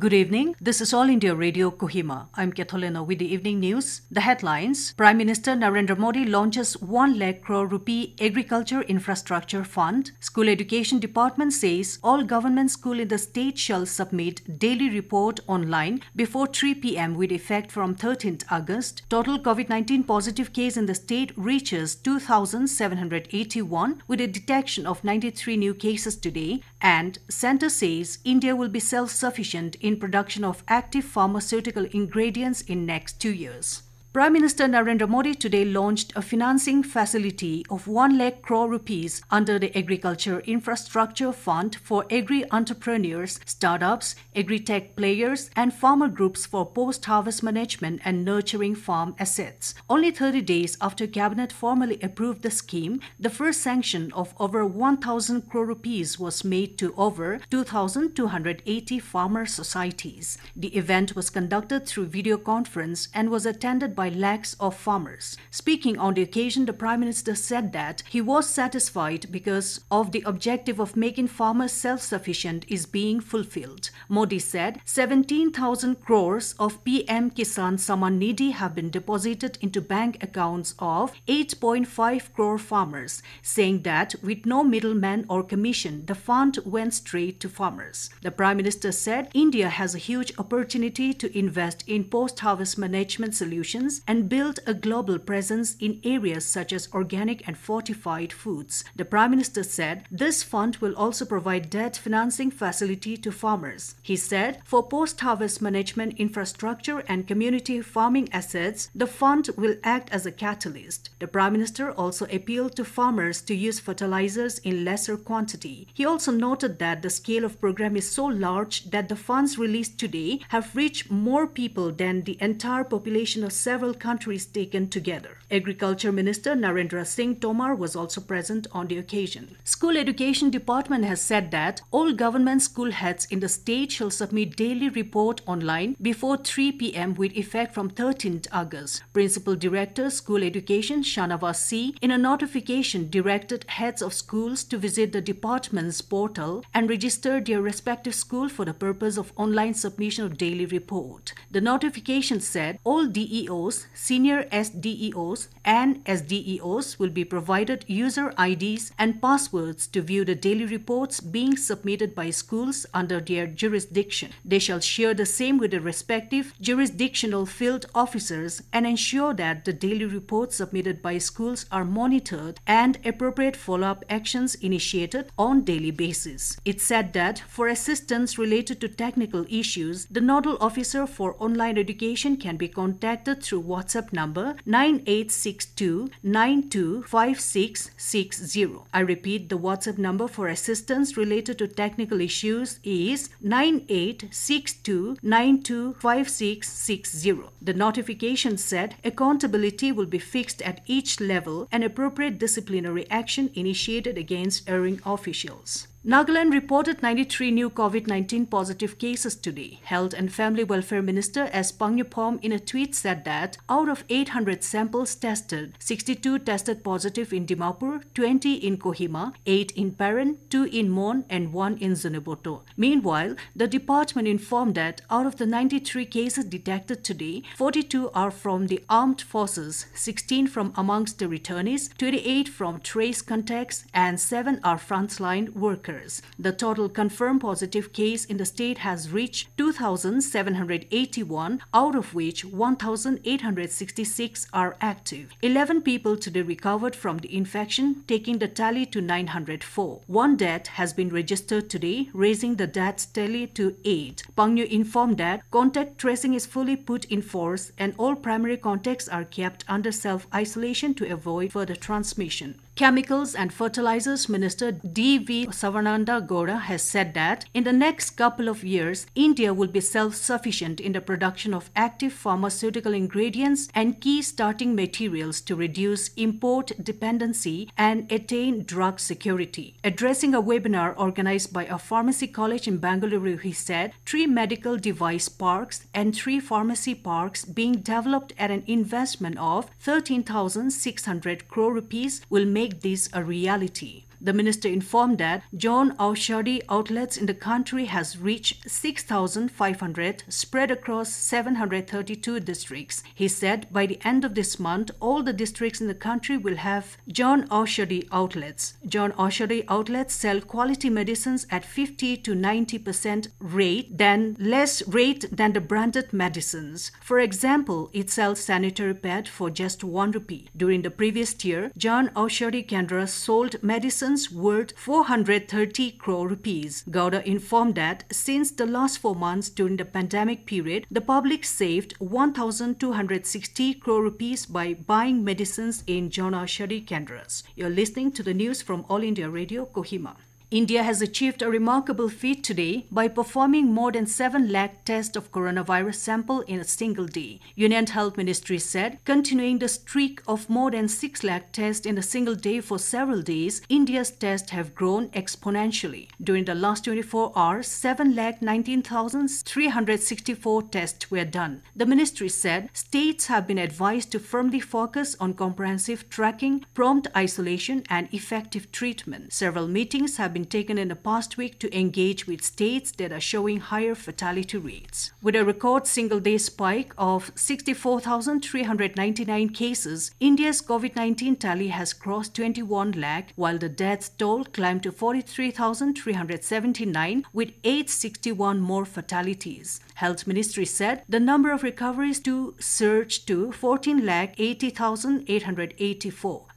Good evening. This is All India Radio Kohima. I'm Katholena with the evening news. The headlines Prime Minister Narendra Modi launches 1 lakh crore rupee agriculture infrastructure fund. School Education Department says all government school in the state shall submit daily report online before 3 pm with effect from 13th August. Total COVID-19 positive case in the state reaches 2781 with a detection of 93 new cases today and center says India will be self-sufficient in in production of active pharmaceutical ingredients in next two years. Prime Minister Narendra Modi today launched a financing facility of 1 lakh crore rupees under the Agriculture Infrastructure Fund for agri entrepreneurs, startups, agri tech players, and farmer groups for post harvest management and nurturing farm assets. Only 30 days after Cabinet formally approved the scheme, the first sanction of over 1,000 crore rupees was made to over 2,280 farmer societies. The event was conducted through video conference and was attended by by lakhs of farmers. Speaking on the occasion, the Prime Minister said that he was satisfied because of the objective of making farmers self-sufficient is being fulfilled. Modi said 17,000 crores of PM Kisan Samman Nidhi have been deposited into bank accounts of 8.5 crore farmers, saying that with no middleman or commission, the fund went straight to farmers. The Prime Minister said India has a huge opportunity to invest in post-harvest management solutions and build a global presence in areas such as organic and fortified foods. The Prime Minister said this fund will also provide debt financing facility to farmers. He said for post harvest management infrastructure and community farming assets, the fund will act as a catalyst. The Prime Minister also appealed to farmers to use fertilizers in lesser quantity. He also noted that the scale of program is so large that the funds released today have reached more people than the entire population of several several countries taken together. Agriculture Minister Narendra Singh Tomar was also present on the occasion. School Education Department has said that all government school heads in the state shall submit daily report online before 3 p.m. with effect from 13th August. Principal Director School Education Shanava C in a notification directed heads of schools to visit the department's portal and register their respective school for the purpose of online submission of daily report. The notification said all DEOs SDEOs, senior SDEOs, and SDEOs will be provided user IDs and passwords to view the daily reports being submitted by schools under their jurisdiction. They shall share the same with the respective jurisdictional field officers and ensure that the daily reports submitted by schools are monitored and appropriate follow-up actions initiated on daily basis. It said that for assistance related to technical issues, the nodal officer for online education can be contacted through WhatsApp number 9862 925660. I repeat, the WhatsApp number for assistance related to technical issues is 9862 925660. The notification said accountability will be fixed at each level and appropriate disciplinary action initiated against erring officials. Nagaland reported 93 new COVID 19 positive cases today. Health and Family Welfare Minister S. Pangyapom in a tweet said that out of 800 samples tested, 62 tested positive in Dimapur, 20 in Kohima, 8 in Paran, 2 in Mon, and 1 in Zuneboto. Meanwhile, the department informed that out of the 93 cases detected today, 42 are from the armed forces, 16 from amongst the returnees, 28 from trace contacts, and 7 are frontline workers workers. The total confirmed positive case in the state has reached 2,781, out of which 1,866 are active. 11 people today recovered from the infection, taking the tally to 904. One death has been registered today, raising the death tally to 8. Pangyu informed that contact tracing is fully put in force and all primary contacts are kept under self isolation to avoid further transmission. Chemicals and Fertilizers Minister D.V. Savananda Gora has said that in the next couple of years, India will be self sufficient in the production of active pharmaceutical ingredients and key starting materials to reduce import dependency and attain drug security. Addressing a webinar organized by a pharmacy college in Bangalore, he said three medical device parks and three pharmacy parks being developed at an investment of 13,600 crore rupees will make make this a reality. The minister informed that John Aushadi outlets in the country has reached 6,500 spread across 732 districts. He said by the end of this month, all the districts in the country will have John Aushadi outlets. John Aushadi outlets sell quality medicines at 50 to 90% rate than less rate than the branded medicines. For example, it sells sanitary pad for just 1 rupee. During the previous year, John Aushadi Kendra sold medicines worth 430 crore rupees. Gowda informed that since the last four months during the pandemic period, the public saved 1,260 crore rupees by buying medicines in Jana Shadi Kendras. You're listening to the news from All India Radio Kohima. India has achieved a remarkable feat today by performing more than 7 lakh tests of coronavirus sample in a single day, Union Health Ministry said, continuing the streak of more than 6 lakh tests in a single day for several days. India's tests have grown exponentially. During the last 24 hours, 7 lakh 19,364 tests were done. The ministry said states have been advised to firmly focus on comprehensive tracking, prompt isolation and effective treatment. Several meetings have been been taken in the past week to engage with states that are showing higher fatality rates. With a record single day spike of 64,399 cases, India's COVID 19 tally has crossed 21 lakh, while the death toll climbed to 43,379 with 861 more fatalities. Health Ministry said the number of recoveries to surge to 14 lakh a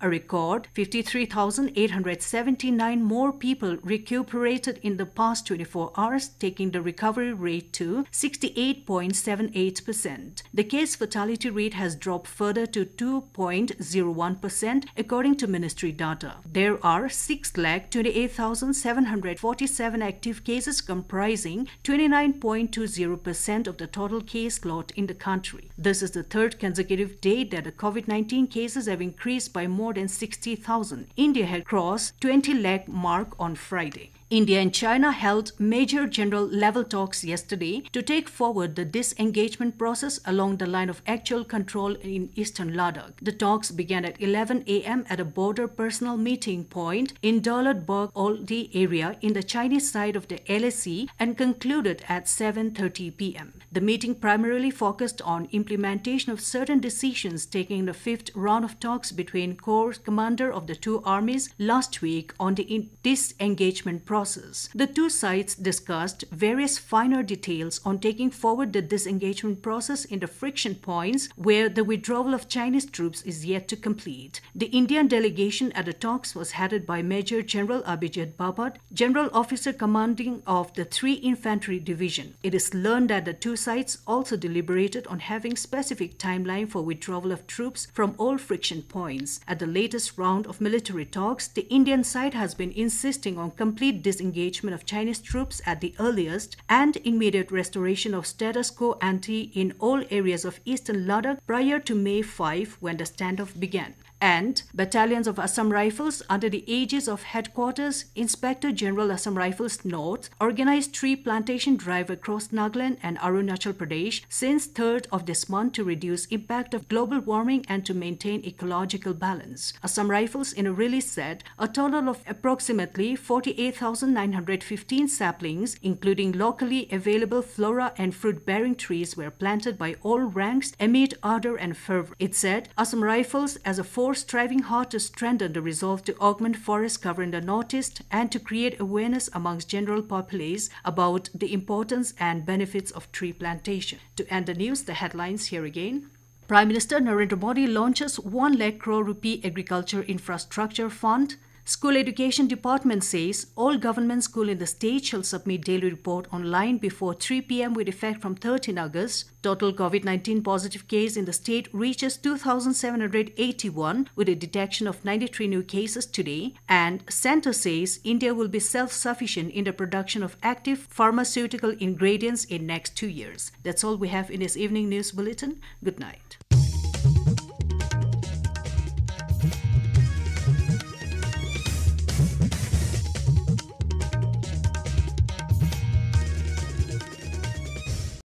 record 53,879 more people recuperated in the past 24 hours, taking the recovery rate to 68.78%. The case fatality rate has dropped further to 2.01%, according to ministry data. There are 6,28,747 active cases comprising 29.20% of the total case lot in the country. This is the third consecutive day that the COVID 19 cases have increased by more than 60,000. India had crossed 20 lakh mark on Friday. India and China held major general level talks yesterday to take forward the disengagement process along the line of actual control in eastern Ladakh. The talks began at 11 a.m. at a border personal meeting point in Daulatburg Oldi area in the Chinese side of the LSE and concluded at 7:30 p.m. The meeting primarily focused on implementation of certain decisions taken in the fifth round of talks between Corps commander of the two armies last week on the disengagement process process. The two sides discussed various finer details on taking forward the disengagement process in the friction points where the withdrawal of Chinese troops is yet to complete. The Indian delegation at the talks was headed by Major General Abhijit Babat, General Officer Commanding of the 3 Infantry Division. It is learned that the two sides also deliberated on having specific timeline for withdrawal of troops from all friction points. At the latest round of military talks, the Indian side has been insisting on complete disengagement of Chinese troops at the earliest, and immediate restoration of status quo ante in all areas of eastern Ladakh prior to May 5 when the standoff began and battalions of Assam Rifles under the aegis of Headquarters Inspector General Assam Rifles North organized tree plantation drive across Nagaland and Arunachal Pradesh since 3rd of this month to reduce impact of global warming and to maintain ecological balance. Assam Rifles in a release said a total of approximately 48,915 saplings including locally available flora and fruit-bearing trees were planted by all ranks amid ardor and fervor. It said Assam Rifles as a force therefore striving hard to strengthen the resolve to augment forest cover in the Northeast and to create awareness amongst general populace about the importance and benefits of tree plantation. To end the news, the headlines here again. Prime Minister Narendra Modi launches 1 lakh crore rupee agriculture infrastructure fund. School Education Department says all government school in the state shall submit daily report online before 3 p.m. with effect from 13 August. Total COVID-19 positive case in the state reaches 2,781 with a detection of 93 new cases today. And center says India will be self-sufficient in the production of active pharmaceutical ingredients in next two years. That's all we have in this evening news bulletin. Good night.